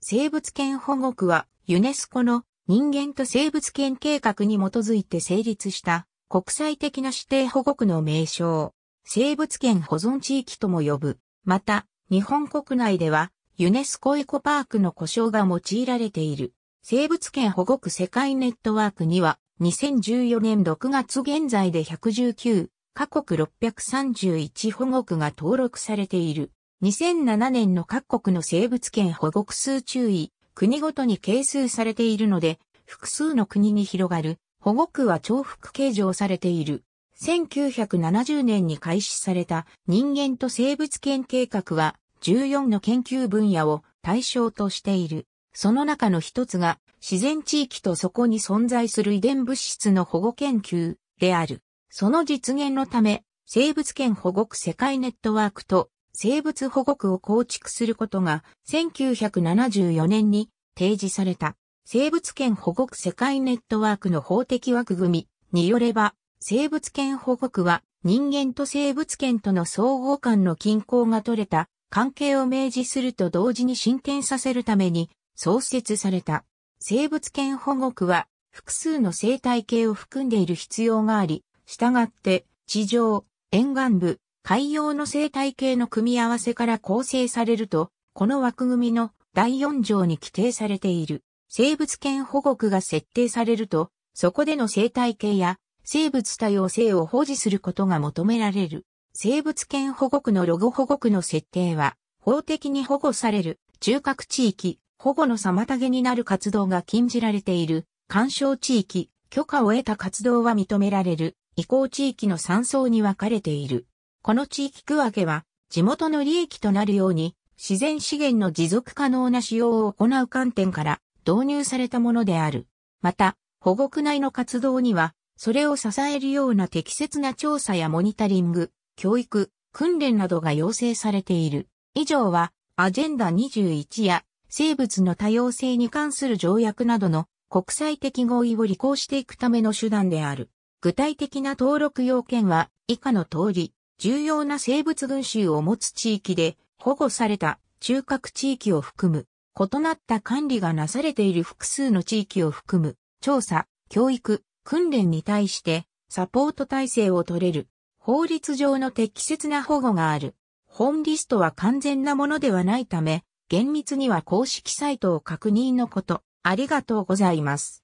生物圏保護区は、ユネスコの人間と生物圏計画に基づいて成立した国際的な指定保護区の名称、生物圏保存地域とも呼ぶ。また、日本国内では、ユネスコエコパークの呼称が用いられている。生物圏保護区世界ネットワークには、2014年6月現在で119、各国631保護区が登録されている。2007年の各国の生物圏保護区数注意、国ごとに係数されているので、複数の国に広がる保護区は重複計上されている。1970年に開始された人間と生物圏計画は14の研究分野を対象としている。その中の一つが自然地域とそこに存在する遺伝物質の保護研究である。その実現のため、生物圏保護区世界ネットワークと生物保護区を構築することが1974年に提示された生物圏保護区世界ネットワークの法的枠組みによれば生物圏保護区は人間と生物圏との総合間の均衡が取れた関係を明示すると同時に進展させるために創設された生物圏保護区は複数の生態系を含んでいる必要があり、したがって地上、沿岸部、海洋の生態系の組み合わせから構成されると、この枠組みの第4条に規定されている生物圏保護区が設定されると、そこでの生態系や生物多様性を保持することが求められる。生物圏保護区のロゴ保護区の設定は、法的に保護される中核地域、保護の妨げになる活動が禁じられている干渉地域、許可を得た活動は認められる、移行地域の3層に分かれている。この地域区分けは、地元の利益となるように、自然資源の持続可能な使用を行う観点から導入されたものである。また、保護区内の活動には、それを支えるような適切な調査やモニタリング、教育、訓練などが要請されている。以上は、アジェンダ21や、生物の多様性に関する条約などの国際的合意を履行していくための手段である。具体的な登録要件は以下の通り、重要な生物群衆を持つ地域で保護された中核地域を含む、異なった管理がなされている複数の地域を含む、調査、教育、訓練に対してサポート体制を取れる、法律上の適切な保護がある。本リストは完全なものではないため、厳密には公式サイトを確認のこと。ありがとうございます。